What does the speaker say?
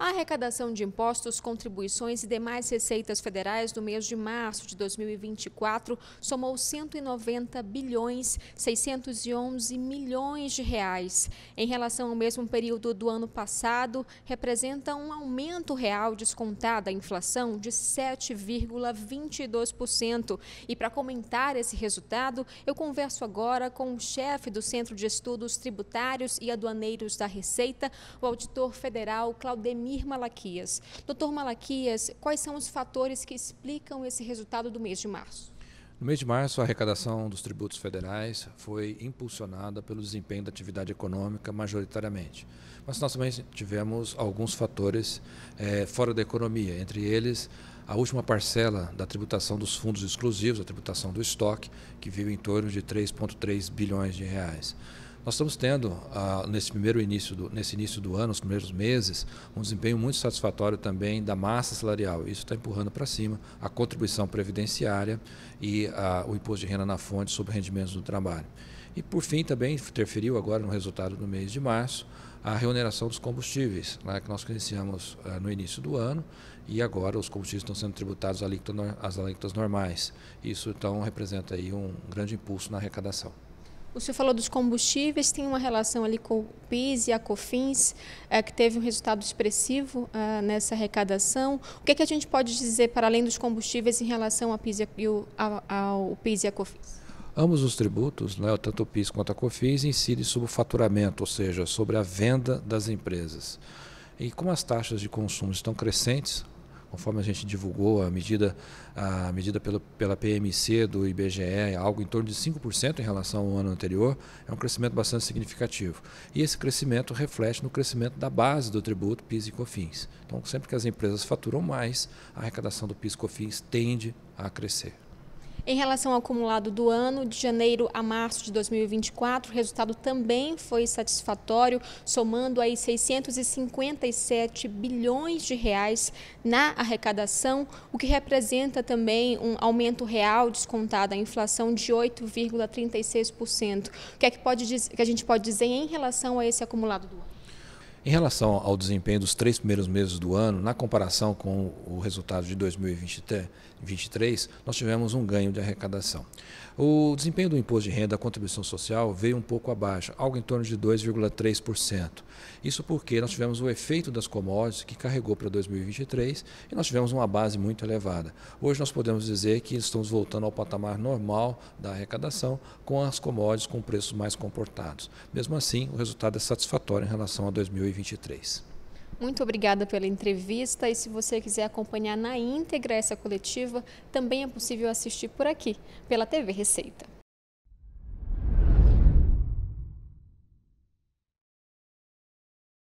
A arrecadação de impostos, contribuições e demais receitas federais no mês de março de 2024 somou 190 bilhões 611 milhões de reais. Em relação ao mesmo período do ano passado, representa um aumento real descontado à inflação de 7,22%. E para comentar esse resultado, eu converso agora com o chefe do Centro de Estudos Tributários e Aduaneiros da Receita, o auditor federal Claudemir Malaquias. Doutor Malaquias, quais são os fatores que explicam esse resultado do mês de março? No mês de março, a arrecadação dos tributos federais foi impulsionada pelo desempenho da atividade econômica majoritariamente. Mas nós também tivemos alguns fatores é, fora da economia, entre eles a última parcela da tributação dos fundos exclusivos, a tributação do estoque, que veio em torno de 3,3 bilhões de reais. Nós estamos tendo, ah, nesse primeiro início do, nesse início do ano, nos primeiros meses, um desempenho muito satisfatório também da massa salarial. Isso está empurrando para cima a contribuição previdenciária e ah, o imposto de renda na fonte sobre rendimentos do trabalho. E, por fim, também interferiu agora no resultado do mês de março a reoneração dos combustíveis, né, que nós iniciamos ah, no início do ano e agora os combustíveis estão sendo tributados às alíquotas normais. Isso, então, representa aí um grande impulso na arrecadação. O senhor falou dos combustíveis, tem uma relação ali com o PIS e a COFINS, é, que teve um resultado expressivo é, nessa arrecadação. O que, é que a gente pode dizer para além dos combustíveis em relação PIS e, ao, ao PIS e a COFINS? Ambos os tributos, né, tanto o PIS quanto a COFINS, incidem sobre o faturamento, ou seja, sobre a venda das empresas. E como as taxas de consumo estão crescentes, conforme a gente divulgou a medida, a medida pela, pela PMC do IBGE, algo em torno de 5% em relação ao ano anterior, é um crescimento bastante significativo. E esse crescimento reflete no crescimento da base do tributo PIS e COFINS. Então, sempre que as empresas faturam mais, a arrecadação do PIS e COFINS tende a crescer. Em relação ao acumulado do ano, de janeiro a março de 2024, o resultado também foi satisfatório, somando aí 657 bilhões de reais na arrecadação, o que representa também um aumento real descontado à inflação de 8,36%. O que é que, pode, que a gente pode dizer em relação a esse acumulado do ano? Em relação ao desempenho dos três primeiros meses do ano, na comparação com o resultado de 2023, nós tivemos um ganho de arrecadação. O desempenho do imposto de renda, a contribuição social, veio um pouco abaixo, algo em torno de 2,3%. Isso porque nós tivemos o efeito das commodities que carregou para 2023 e nós tivemos uma base muito elevada. Hoje nós podemos dizer que estamos voltando ao patamar normal da arrecadação com as commodities com preços mais comportados. Mesmo assim, o resultado é satisfatório em relação a 2023. Muito obrigada pela entrevista e se você quiser acompanhar na íntegra essa coletiva, também é possível assistir por aqui, pela TV Receita.